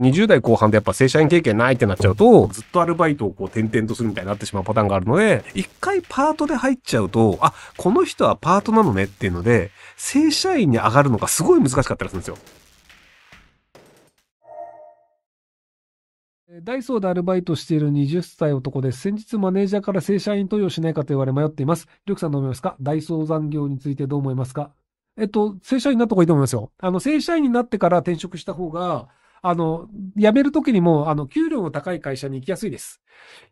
20代後半でやっぱ正社員経験ないってなっちゃうと、ずっとアルバイトをこう転々とするみたいになってしまうパターンがあるので、一回パートで入っちゃうと、あ、この人はパートなのねっていうので、正社員に上がるのがすごい難しかったりするんですよ。ダイソーでアルバイトしている20歳男です。先日マネージャーから正社員登用しないかと言われ迷っています。りょくさんどう思いますかダイソー残業についてどう思いますかえっと、正社員になった方がいいと思いますよ。あの、正社員になってから転職した方が、あの、辞める時にも、あの、給料の高い会社に行きやすいです。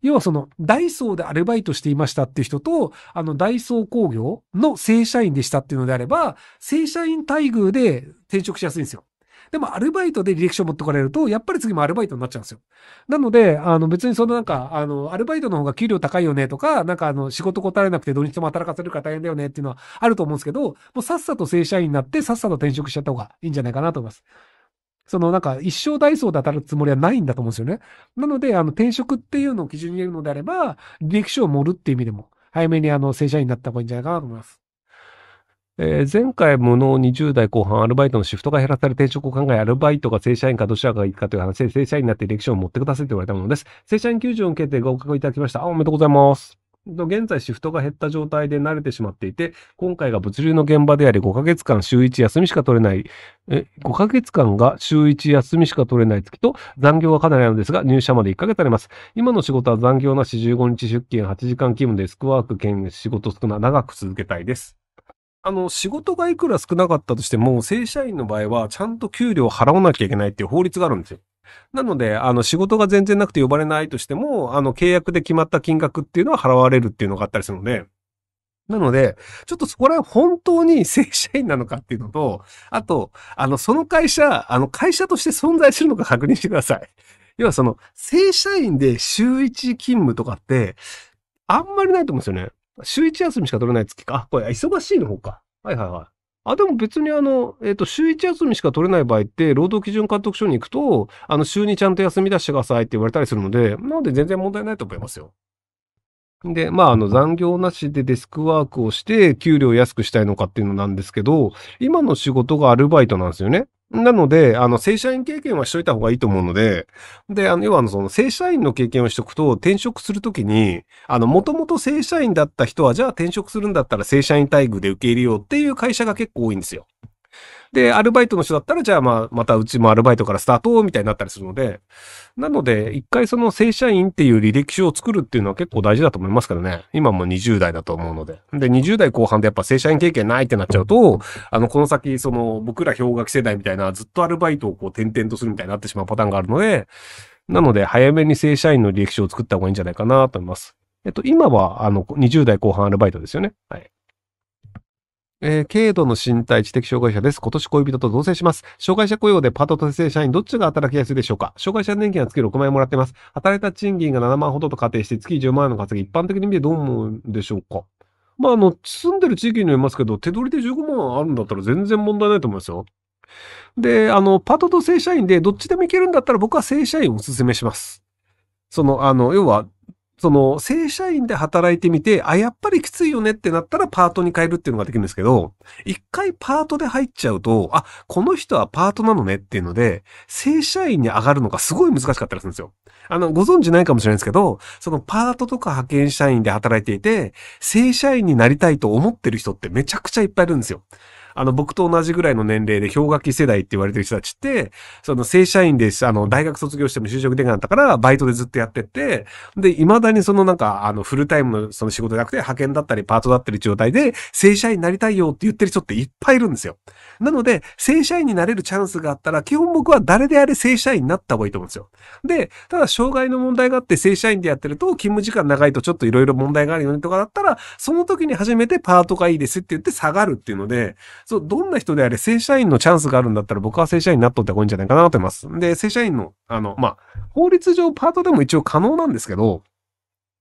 要はその、ダイソーでアルバイトしていましたっていう人と、あの、ダイソー工業の正社員でしたっていうのであれば、正社員待遇で転職しやすいんですよ。でもアルバイトで履歴書持ってかれると、やっぱり次もアルバイトになっちゃうんですよ。なので、あの別にそのなんか、あの、アルバイトの方が給料高いよねとか、なんかあの、仕事答えなくて土日も働かせるから大変だよねっていうのはあると思うんですけど、もうさっさと正社員になって、さっさと転職しちゃった方がいいんじゃないかなと思います。そのなんか一生ダイソーで当たるつもりはないんだと思うんですよね。なので、あの転職っていうのを基準に入れるのであれば、履歴書を盛るっていう意味でも、早めにあの正社員になった方がいいんじゃないかなと思います。えー、前回無能20代後半アルバイトのシフトが減らされ転職を考え、アルバイトが正社員かどちらがいいかという話で正社員になって履歴書を持ってくださいと言われたものです。正社員求人を受けて合格をいただきました。おめでとうございます。の現在シフトが減った状態で慣れてしまっていて、今回が物流の現場であり5ヶ月間週1休みしか取れない、え、5ヶ月間が週1休みしか取れない月と残業はかなりあるのですが、入社まで1ヶ月あります。今の仕事は残業なし15日出勤8時間勤務デスクワーク兼仕事少な長く続けたいです。あの、仕事がいくら少なかったとしても、正社員の場合は、ちゃんと給料を払わなきゃいけないっていう法律があるんですよ。なので、あの、仕事が全然なくて呼ばれないとしても、あの、契約で決まった金額っていうのは払われるっていうのがあったりするので、なので、ちょっとそこら辺本当に正社員なのかっていうのと、あと、あの、その会社、あの、会社として存在するのか確認してください。要はその、正社員で週1勤務とかって、あんまりないと思うんですよね。週1休みしか取れない月か。あ、これ、忙しいの方か。はいはいはい。あ、でも別にあの、えっ、ー、と、週1休みしか取れない場合って、労働基準監督署に行くと、あの、週にちゃんと休み出してくださいって言われたりするので、なので全然問題ないと思いますよ。で、まあ、あの、残業なしでデスクワークをして、給料安くしたいのかっていうのなんですけど、今の仕事がアルバイトなんですよね。なので、あの、正社員経験はしといた方がいいと思うので、で、あの、要は、その、正社員の経験をしとくと、転職するときに、あの、もともと正社員だった人は、じゃあ転職するんだったら正社員待遇で受け入れようっていう会社が結構多いんですよ。で、アルバイトの人だったら、じゃあまあ、またうちもアルバイトからスタート、みたいになったりするので、なので、一回その正社員っていう履歴書を作るっていうのは結構大事だと思いますからね。今も20代だと思うので。で、20代後半でやっぱ正社員経験ないってなっちゃうと、あの、この先、その、僕ら氷河期世代みたいな、ずっとアルバイトをこう、転々とするみたいになってしまうパターンがあるので、なので、早めに正社員の履歴書を作った方がいいんじゃないかなと思います。えっと、今は、あの、20代後半アルバイトですよね。はい。えー、軽度の身体知的障害者です。今年恋人と同棲します。障害者雇用でパートと正社員どっちが働きやすいでしょうか障害者年金は月6万円もらってます。働いた賃金が7万ほどと仮定して月10万円の稼ぎ、一般的に見てどう思うんでしょうかまあ、あの、住んでる地域によりますけど、手取りで15万あるんだったら全然問題ないと思いますよ。で、あの、パートと正社員でどっちでもいけるんだったら僕は正社員をお勧めします。その、あの、要は、その、正社員で働いてみて、あ、やっぱりきついよねってなったらパートに変えるっていうのができるんですけど、一回パートで入っちゃうと、あ、この人はパートなのねっていうので、正社員に上がるのがすごい難しかったりするんですよ。あの、ご存知ないかもしれないですけど、そのパートとか派遣社員で働いていて、正社員になりたいと思ってる人ってめちゃくちゃいっぱいいるんですよ。あの、僕と同じぐらいの年齢で氷河期世代って言われてる人たちって、その正社員であの、大学卒業しても就職できなかったから、バイトでずっとやってって、で、未だにそのなんか、あの、フルタイムのその仕事じゃなくて、派遣だったり、パートだったり状態で、正社員になりたいよって言ってる人っていっぱいいるんですよ。なので、正社員になれるチャンスがあったら、基本僕は誰であれ正社員になった方がいいと思うんですよ。で、ただ、障害の問題があって、正社員でやってると、勤務時間長いとちょっといろいろ問題があるよねとかだったら、その時に初めてパートがいいですって言って下がるっていうので、そう、どんな人であれ正社員のチャンスがあるんだったら僕は正社員になっとった方がいいんじゃないかなと思います。で、正社員の、あの、まあ、法律上パートでも一応可能なんですけど、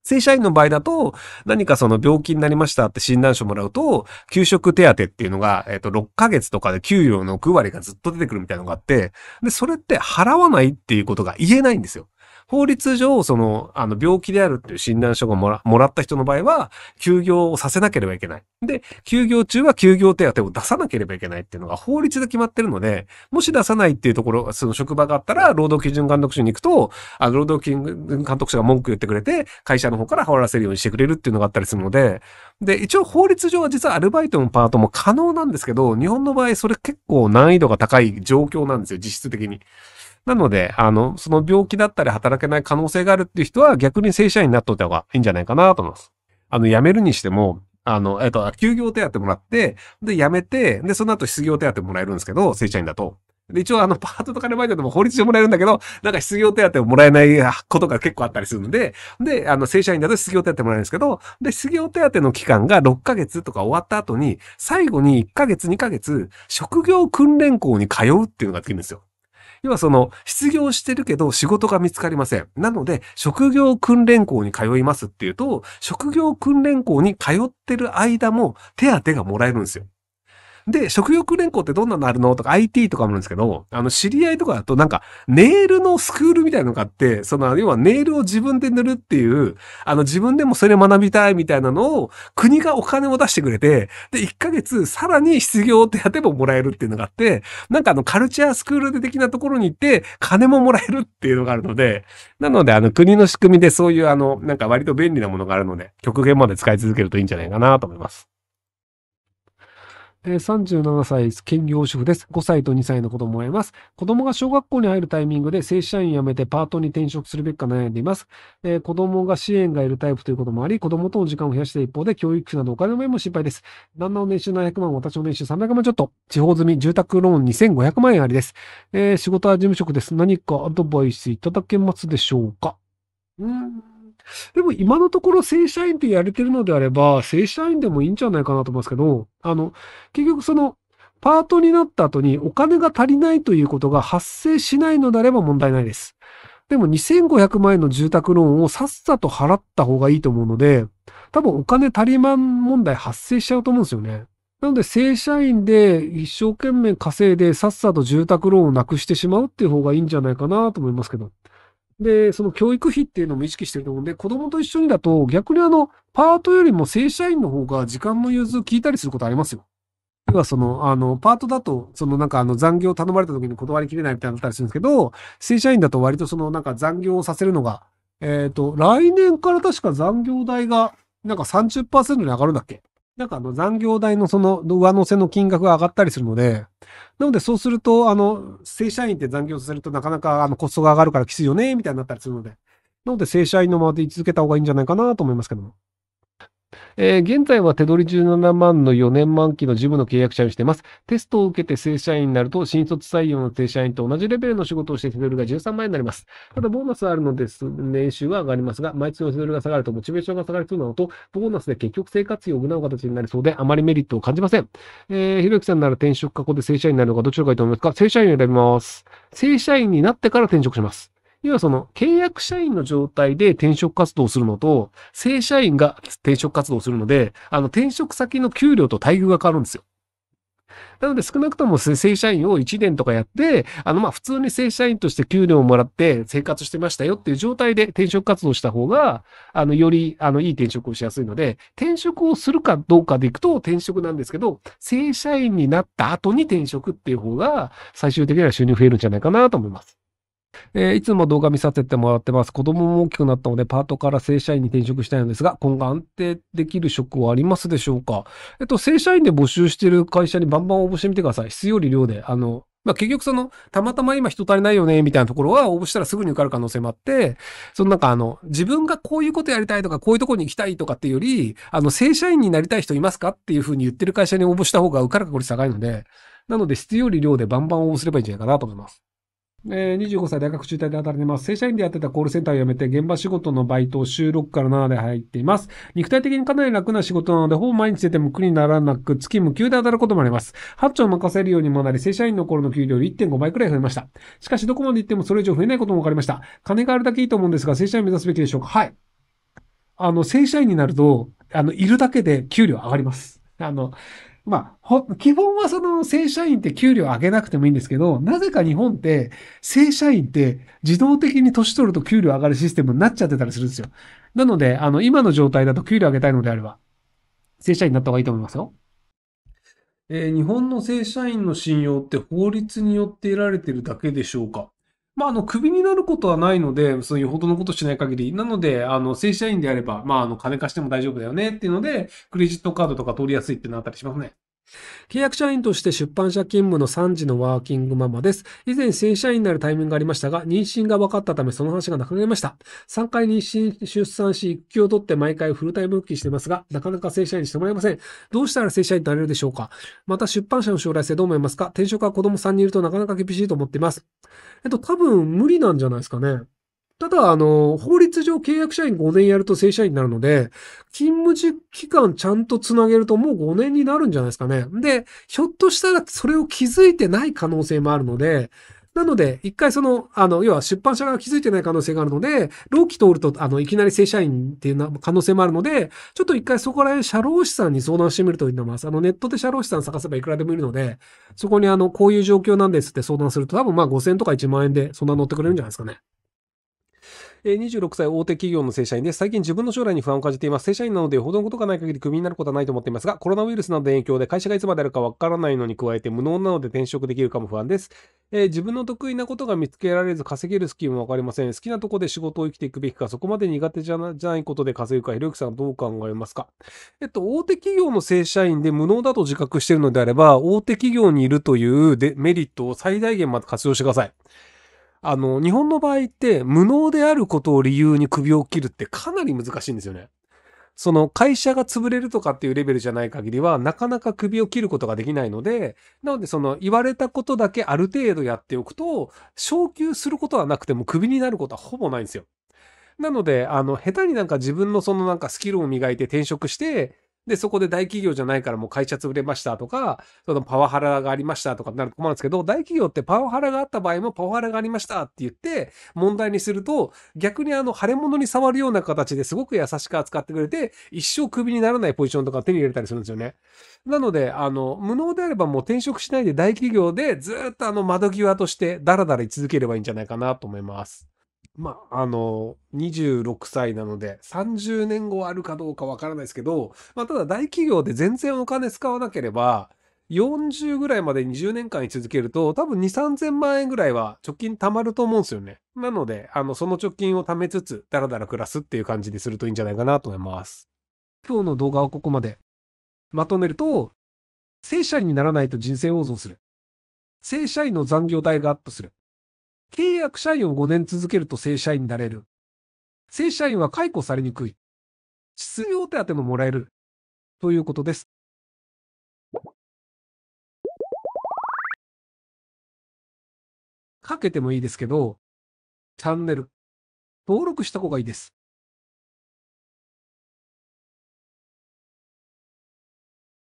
正社員の場合だと、何かその病気になりましたって診断書もらうと、給食手当っていうのが、えっ、と、6ヶ月とかで給料の9割がずっと出てくるみたいなのがあって、で、それって払わないっていうことが言えないんですよ。法律上、その、あの、病気であるっていう診断書がもらもらった人の場合は、休業をさせなければいけない。で、休業中は休業手当を出さなければいけないっていうのが法律で決まってるので、もし出さないっていうところ、その職場があったら、労働基準監督署に行くと、あの、労働基準監督署が文句言ってくれて、会社の方から払わせるようにしてくれるっていうのがあったりするので、で、一応法律上は実はアルバイトのパートも可能なんですけど、日本の場合それ結構難易度が高い状況なんですよ、実質的に。なので、あの、その病気だったり働けない可能性があるっていう人は逆に正社員になっといた方がいいんじゃないかなと思います。あの、辞めるにしても、あの、えっと、休業手当もらって、で、辞めて、で、その後失業手当もらえるんですけど、正社員だと。で、一応あの、パートとかバイトでも法律上もらえるんだけど、なんか失業手当をもらえないことが結構あったりするんで、で、あの、正社員だと失業手当もらえるんですけど、で、失業手当の期間が6ヶ月とか終わった後に、最後に1ヶ月2ヶ月、職業訓練校に通うっていうのができるんですよ。要はその、失業してるけど仕事が見つかりません。なので、職業訓練校に通いますっていうと、職業訓練校に通ってる間も手当がもらえるんですよ。で、食欲連行ってどんなのあるのとか IT とかもあるんですけど、あの、知り合いとかだとなんか、ネイルのスクールみたいなのがあって、その、要はネイルを自分で塗るっていう、あの、自分でもそれ学びたいみたいなのを、国がお金を出してくれて、で、1ヶ月さらに失業ってやってももらえるっていうのがあって、なんかあの、カルチャースクールで的なところに行って、金ももらえるっていうのがあるので、なので、あの、国の仕組みでそういうあの、なんか割と便利なものがあるので、極限まで使い続けるといいんじゃないかなと思います。37歳、兼業主婦です。5歳と2歳の子供がいます。子供が小学校に入るタイミングで正社員辞めてパートに転職するべきか悩んでいます。えー、子供が支援がいるタイプということもあり、子供との時間を増やして一方で教育費などお金の面も心配です。旦那の年収700万、私の年収300万ちょっと。地方済み、住宅ローン2500万円ありです。えー、仕事は事務職です。何かアドバイスいただけますでしょうかうんでも今のところ正社員ってやれてるのであれば、正社員でもいいんじゃないかなと思いますけど、あの、結局その、パートになった後にお金が足りないということが発生しないのであれば問題ないです。でも2500万円の住宅ローンをさっさと払った方がいいと思うので、多分お金足りまん問題発生しちゃうと思うんですよね。なので正社員で一生懸命稼いでさっさと住宅ローンをなくしてしまうっていう方がいいんじゃないかなと思いますけど。で、その教育費っていうのも意識してると思うんで、子供と一緒にだと逆にあの、パートよりも正社員の方が時間の融通を聞いたりすることありますよ。要はその、あの、パートだと、そのなんかあの残業頼まれた時に断りきれないみたいになったりするんですけど、正社員だと割とそのなんか残業をさせるのが、えっ、ー、と、来年から確か残業代がなんか30%に上がるんだっけなんかあの残業代のその上乗せの金額が上がったりするので、なのでそうすると、あの、正社員って残業させるとなかなかあのコストが上がるからきついよね、みたいになったりするので、なので正社員のままで居続けた方がいいんじゃないかなと思いますけども。えー、現在は手取り17万の4年満期の事務の契約者にしています。テストを受けて正社員になると、新卒採用の正社員と同じレベルの仕事をして手取りが13万円になります。ただ、ボーナスあるのです、年収は上がりますが、毎月の手取りが下がるとモチベーションが下がりそうなのと、ボーナスで結局生活費を補う形になりそうで、あまりメリットを感じません。えー、ひろゆきさんなら転職過去で正社員になるのかどちらがいいと思いますか正社員を選びます。正社員になってから転職します。要はその契約社員の状態で転職活動するのと、正社員が転職活動するので、あの転職先の給料と待遇が変わるんですよ。なので少なくとも正社員を1年とかやって、あのまあ普通に正社員として給料をもらって生活してましたよっていう状態で転職活動した方が、あのよりあのいい転職をしやすいので、転職をするかどうかでいくと転職なんですけど、正社員になった後に転職っていう方が最終的には収入増えるんじゃないかなと思います。えー、いつも動画見させてもらってます。子供も大きくなったので、パートから正社員に転職したいのですが、今後安定できる職はありますでしょうかえっと、正社員で募集してる会社にバンバン応募してみてください。質より量で。あの、まあ、結局その、たまたま今人足りないよね、みたいなところは応募したらすぐに受かる可能性もあって、そのなんかあの、自分がこういうことやりたいとか、こういうとこに行きたいとかっていうより、あの、正社員になりたい人いますかっていうふうに言ってる会社に応募した方が受かる確率高いので、なので質より量でバンバン応募すればいいんじゃないかなと思います。えー、25歳大学中退で働いてます。正社員でやってたコールセンターを辞めて、現場仕事のバイトを週6から7で入っています。肉体的にかなり楽な仕事なので、ほぼ毎日出ても苦にならなく、月無休で働くこともあります。8丁任せるようにもなり、正社員の頃の給料より1.5倍くらい増えました。しかし、どこまで行ってもそれ以上増えないことも分かりました。金があるだけいいと思うんですが、正社員目指すべきでしょうかはい。あの、正社員になると、あの、いるだけで給料上がります。あの、まあ、基本はその正社員って給料上げなくてもいいんですけど、なぜか日本って正社員って自動的に年取ると給料上がるシステムになっちゃってたりするんですよ。なので、あの、今の状態だと給料上げたいのであれば、正社員になった方がいいと思いますよ。えー、日本の正社員の信用って法律によって得られてるだけでしょうかまあ、あの、クビになることはないので、そういうほどのことしない限り。なので、あの、正社員であれば、まあ、あの、金貸しても大丈夫だよねっていうので、クレジットカードとか通りやすいってなったりしますね。契約社員として出版社勤務の3時のワーキングママです。以前正社員になるタイミングがありましたが、妊娠が分かったためその話がなくなりました。3回妊娠、出産し、育休を取って毎回フルタイム復帰してますが、なかなか正社員にしてもらえません。どうしたら正社員になれるでしょうかまた出版社の将来性どう思いますか転職は子供3人いるとなかなか厳しいと思っています。えっと、多分無理なんじゃないですかね。ただ、あの、法律上契約社員5年やると正社員になるので、勤務時期間ちゃんとつなげるともう5年になるんじゃないですかね。で、ひょっとしたらそれを気づいてない可能性もあるので、なので、一回その、あの、要は出版社が気づいてない可能性があるので、労基通ると、あの、いきなり正社員っていうな可能性もあるので、ちょっと一回そこら辺、社労士さんに相談してみるといいと思います。あの、ネットで社労士さん探せばいくらでもいるので、そこにあの、こういう状況なんですって相談すると、多分まあ5000とか1万円で、そんな乗ってくれるんじゃないですかね。え26歳大手企業の正社員です。最近自分の将来に不安を感じています。正社員なので、ほどのことがない限りクビになることはないと思っていますが、コロナウイルスなどの影響で会社がいつまであるかわからないのに加えて、無能なので転職できるかも不安です。えー、自分の得意なことが見つけられず稼げるスキルもわかりません。好きなとこで仕事を生きていくべきか、そこまで苦手じゃないことで稼ぐか、ひろゆきさんはどう考えますかえっと、大手企業の正社員で無能だと自覚しているのであれば、大手企業にいるというデメリットを最大限まで活用してください。あの、日本の場合って無能であることを理由に首を切るってかなり難しいんですよね。その会社が潰れるとかっていうレベルじゃない限りは、なかなか首を切ることができないので、なのでその言われたことだけある程度やっておくと、昇給することはなくても首になることはほぼないんですよ。なので、あの、下手になんか自分のそのなんかスキルを磨いて転職して、で、そこで大企業じゃないからもう会社潰れましたとか、そのパワハラがありましたとかなると困るんですけど、大企業ってパワハラがあった場合もパワハラがありましたって言って問題にすると、逆にあの、腫れ物に触るような形ですごく優しく扱ってくれて、一生クビにならないポジションとか手に入れたりするんですよね。なので、あの、無能であればもう転職しないで大企業でずっとあの窓際としてダラダラ居続ければいいんじゃないかなと思います。まあ、あの、26歳なので、30年後あるかどうかわからないですけど、まあ、ただ大企業で全然お金使わなければ、40ぐらいまで20年間に続けると、多分2、3000万円ぐらいは貯金貯まると思うんですよね。なので、あの、その貯金を貯めつつ、だらだら暮らすっていう感じにするといいんじゃないかなと思います。今日の動画はここまで。まとめると、正社員にならないと人生を存する。正社員の残業代がアップする。契約社員を5年続けると正社員になれる。正社員は解雇されにくい。失業手当ももらえる。ということです。かけてもいいですけど、チャンネル、登録した方がいいです。